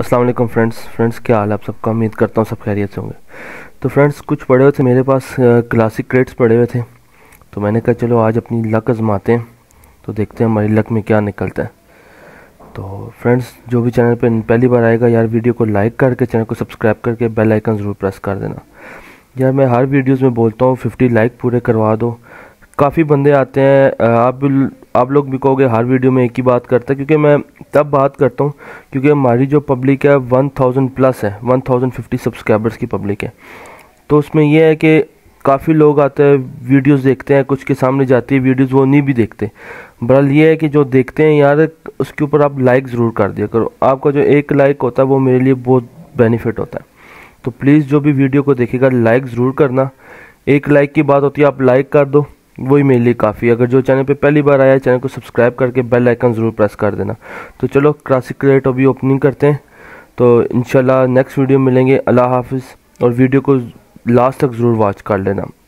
अस्सलाम वालेकुम friends friends क्या हाल है आप सबका उम्मीद करता हूँ सब खैरियत से होंगे तो फ्रेंड्स कुछ पड़े हुए थे मेरे पास क्लासिक क्रेट्स पड़े हुए थे तो मैंने कहा चलो आज अपनी लक आजमाते हैं तो देखते हैं हमारी लक में क्या निकलता है तो फ्रेंड्स जो भी चैनल पर पहली बार आएगा यार वीडियो को लाइक करके चैनल को सब्सक्राइब करके बेल आइकन ज़रूर प्रेस कर देना यार मैं हर वीडियोज़ में बोलता हूँ फिफ्टी लाइक पूरे करवा दो काफ़ी बंदे आते हैं आप आप लोग भी कहोगे हर वीडियो में एक ही बात करता है क्योंकि मैं तब बात करता हूँ क्योंकि हमारी जो पब्लिक है वन थाउजेंड प्लस है वन थाउजेंड फिफ्टी सब्सक्राइबर्स की पब्लिक है तो उसमें यह है कि काफ़ी लोग आते हैं वीडियोस देखते हैं कुछ के सामने जाती है वीडियोस वो नहीं भी देखते बहरहाल ये है कि जो देखते हैं यार उसके ऊपर आप लाइक ज़रूर कर दिया करो आपका जो एक लाइक होता है वो मेरे लिए बहुत बेनिफिट होता है तो प्लीज़ जो भी वीडियो को देखेगा लाइक ज़रूर करना एक लाइक की बात होती है आप लाइक कर दो वही मेरे लिए काफ़ी है अगर जो चैनल पे पहली बार आया है चैनल को सब्सक्राइब करके बेल आइकन ज़रूर प्रेस कर देना तो चलो क्लासिक क्रेट अभी ओपनिंग करते हैं तो इन नेक्स्ट वीडियो मिलेंगे अल्लाह हाफिज़ और वीडियो को लास्ट तक ज़रूर वॉच कर लेना